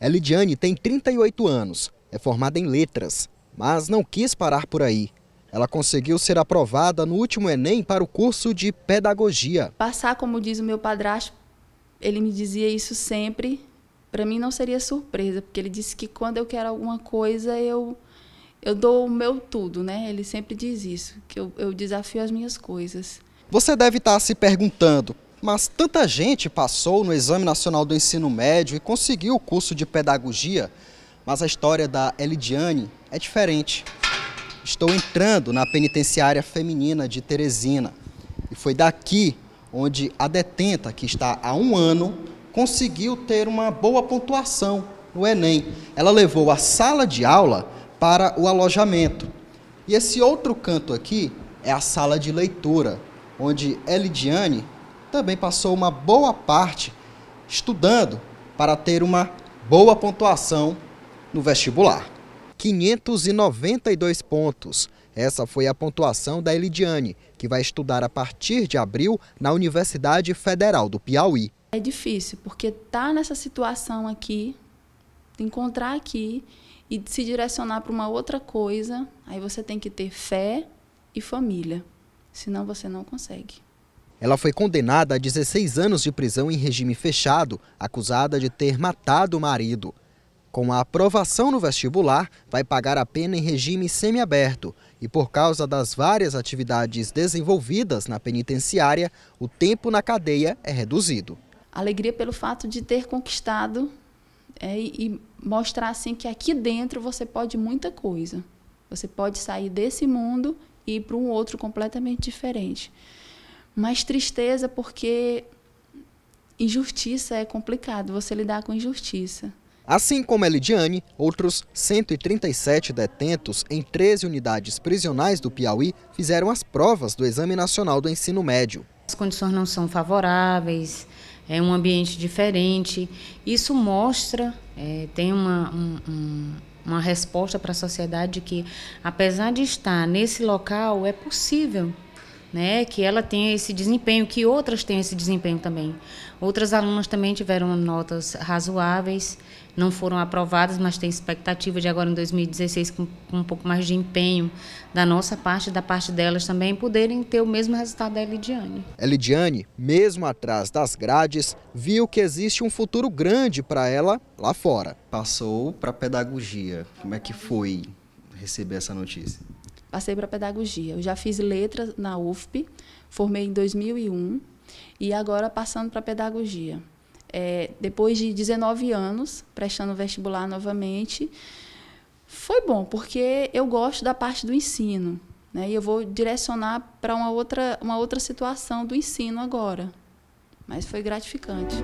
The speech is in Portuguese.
Elidiane tem 38 anos, é formada em letras, mas não quis parar por aí. Ela conseguiu ser aprovada no último Enem para o curso de pedagogia. Passar, como diz o meu padrasto, ele me dizia isso sempre. Para mim não seria surpresa, porque ele disse que quando eu quero alguma coisa, eu eu dou o meu tudo, né? Ele sempre diz isso, que eu, eu desafio as minhas coisas. Você deve estar tá se perguntando, mas tanta gente passou no Exame Nacional do Ensino Médio e conseguiu o curso de Pedagogia, mas a história da Elidiane é diferente. Estou entrando na penitenciária feminina de Teresina e foi daqui onde a detenta, que está há um ano, conseguiu ter uma boa pontuação no Enem. Ela levou a sala de aula para o alojamento. E esse outro canto aqui é a sala de leitura, onde Elidiane também passou uma boa parte estudando para ter uma boa pontuação no vestibular. 592 pontos. Essa foi a pontuação da Elidiane, que vai estudar a partir de abril na Universidade Federal do Piauí. É difícil, porque estar tá nessa situação aqui, encontrar aqui e se direcionar para uma outra coisa, aí você tem que ter fé e família, senão você não consegue. Ela foi condenada a 16 anos de prisão em regime fechado, acusada de ter matado o marido. Com a aprovação no vestibular, vai pagar a pena em regime semiaberto e, por causa das várias atividades desenvolvidas na penitenciária, o tempo na cadeia é reduzido. Alegria pelo fato de ter conquistado é, e mostrar assim que aqui dentro você pode muita coisa. Você pode sair desse mundo e ir para um outro completamente diferente. Mas tristeza porque injustiça é complicado, você lidar com injustiça. Assim como Elidiane, outros 137 detentos em 13 unidades prisionais do Piauí fizeram as provas do Exame Nacional do Ensino Médio. As condições não são favoráveis, é um ambiente diferente. Isso mostra, é, tem uma, um, uma resposta para a sociedade que, apesar de estar nesse local, é possível né? Que ela tenha esse desempenho, que outras tenham esse desempenho também. Outras alunas também tiveram notas razoáveis, não foram aprovadas, mas tem expectativa de agora em 2016 com, com um pouco mais de empenho da nossa parte, da parte delas também, poderem ter o mesmo resultado da Elidiane. Elidiane, mesmo atrás das grades, viu que existe um futuro grande para ela lá fora. Passou para pedagogia. Como é que foi receber essa notícia? passei para pedagogia. Eu já fiz letras na UFP, formei em 2001 e agora passando para pedagogia. É, depois de 19 anos prestando vestibular novamente, foi bom porque eu gosto da parte do ensino, né? E eu vou direcionar para uma outra uma outra situação do ensino agora, mas foi gratificante.